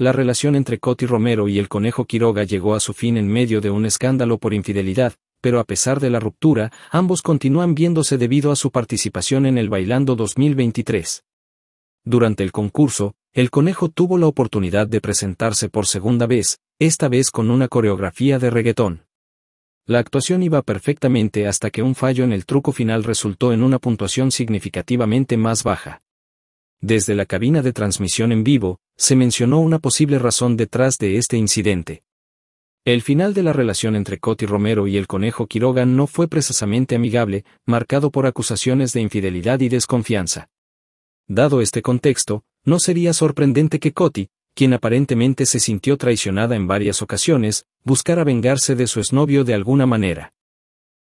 La relación entre Coti Romero y el conejo Quiroga llegó a su fin en medio de un escándalo por infidelidad, pero a pesar de la ruptura, ambos continúan viéndose debido a su participación en el Bailando 2023. Durante el concurso, el conejo tuvo la oportunidad de presentarse por segunda vez, esta vez con una coreografía de reggaetón. La actuación iba perfectamente hasta que un fallo en el truco final resultó en una puntuación significativamente más baja. Desde la cabina de transmisión en vivo, se mencionó una posible razón detrás de este incidente. El final de la relación entre Coti Romero y el conejo Quiroga no fue precisamente amigable, marcado por acusaciones de infidelidad y desconfianza. Dado este contexto, no sería sorprendente que Coti, quien aparentemente se sintió traicionada en varias ocasiones, buscara vengarse de su exnovio de alguna manera.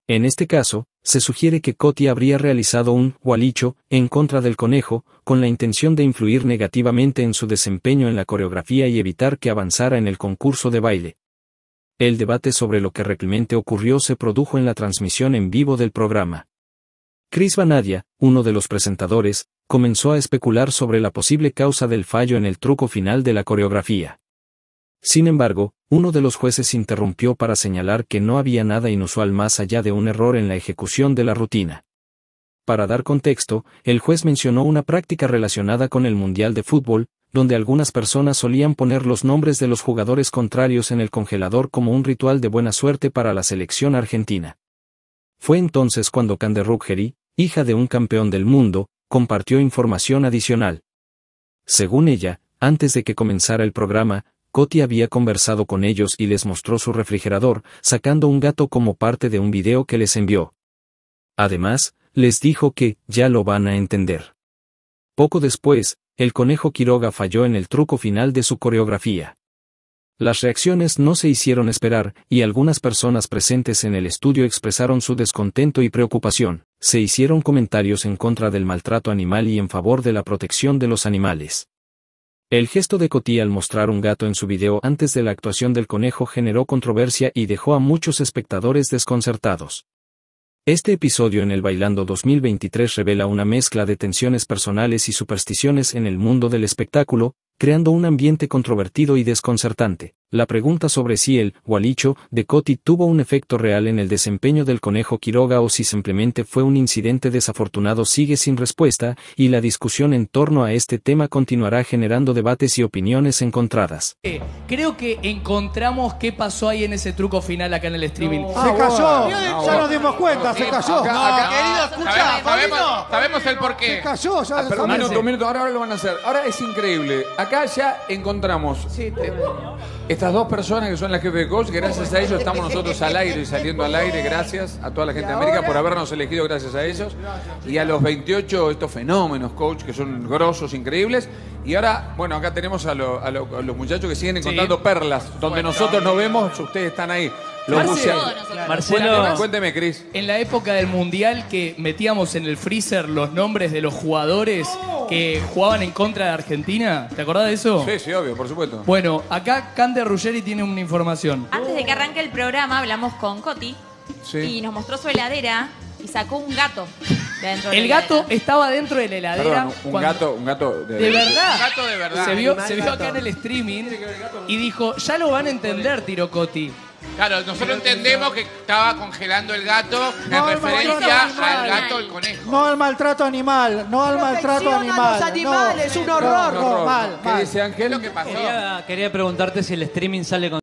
En este caso, se sugiere que Coti habría realizado un gualicho en contra del conejo, con la intención de influir negativamente en su desempeño en la coreografía y evitar que avanzara en el concurso de baile. El debate sobre lo que realmente ocurrió se produjo en la transmisión en vivo del programa. Chris Vanadia, uno de los presentadores, comenzó a especular sobre la posible causa del fallo en el truco final de la coreografía. Sin embargo, uno de los jueces interrumpió para señalar que no había nada inusual más allá de un error en la ejecución de la rutina. Para dar contexto, el juez mencionó una práctica relacionada con el Mundial de Fútbol, donde algunas personas solían poner los nombres de los jugadores contrarios en el congelador como un ritual de buena suerte para la selección argentina. Fue entonces cuando Cande hija de un campeón del mundo, compartió información adicional. Según ella, antes de que comenzara el programa, Coti había conversado con ellos y les mostró su refrigerador, sacando un gato como parte de un video que les envió. Además, les dijo que, ya lo van a entender. Poco después, el conejo Quiroga falló en el truco final de su coreografía. Las reacciones no se hicieron esperar, y algunas personas presentes en el estudio expresaron su descontento y preocupación. Se hicieron comentarios en contra del maltrato animal y en favor de la protección de los animales. El gesto de Cotí al mostrar un gato en su video antes de la actuación del conejo generó controversia y dejó a muchos espectadores desconcertados. Este episodio en el Bailando 2023 revela una mezcla de tensiones personales y supersticiones en el mundo del espectáculo, creando un ambiente controvertido y desconcertante. La pregunta sobre si el gualicho de Coti tuvo un efecto real en el desempeño del conejo Quiroga o si simplemente fue un incidente desafortunado sigue sin respuesta, y la discusión en torno a este tema continuará generando debates y opiniones encontradas. Eh, creo que encontramos qué pasó ahí en ese truco final acá en el streaming. ¡Se ah, cayó! ya ah, nos dimos cuenta, se eh, cayó. Acá, querido, ah, escucha, sabemos, sabemos, el porqué. Se cayó, ya ah, pero minuto, ahora, lo van a hacer. Ahora es increíble. Acá ya encontramos. Sí, estas dos personas que son las jefes de coach, gracias a ellos estamos nosotros al aire y saliendo al aire. Gracias a toda la gente de América por habernos elegido, gracias a ellos. Y a los 28, estos fenómenos coach que son grosos, increíbles. Y ahora, bueno, acá tenemos a, los muchachos que siguen encontrando perlas. Donde nosotros no vemos, ustedes están ahí. Marcelo, Cuénteme, Cris. en la época del mundial que metíamos en el freezer los nombres de los jugadores que jugaban en contra de Argentina, ¿te acordás de eso? Sí, sí, obvio, por supuesto. Bueno, acá Cande Ruggeri tiene una información. Antes de que arranque el programa hablamos con Coti y nos mostró su heladera y sacó un gato. de El gato estaba dentro de la heladera. un gato, un gato de, De verdad. gato de verdad. Se vio, acá en el streaming y dijo, ya lo van a entender, Tiro Coti. Claro, nosotros entendemos que estaba congelando el gato en referencia al gato el conejo. No al maltrato animal, no al maltrato animal. No animal. los animales, Es un horror. normal. ¿Qué dice Ángel? lo pasó? quería preguntarte si el streaming sale con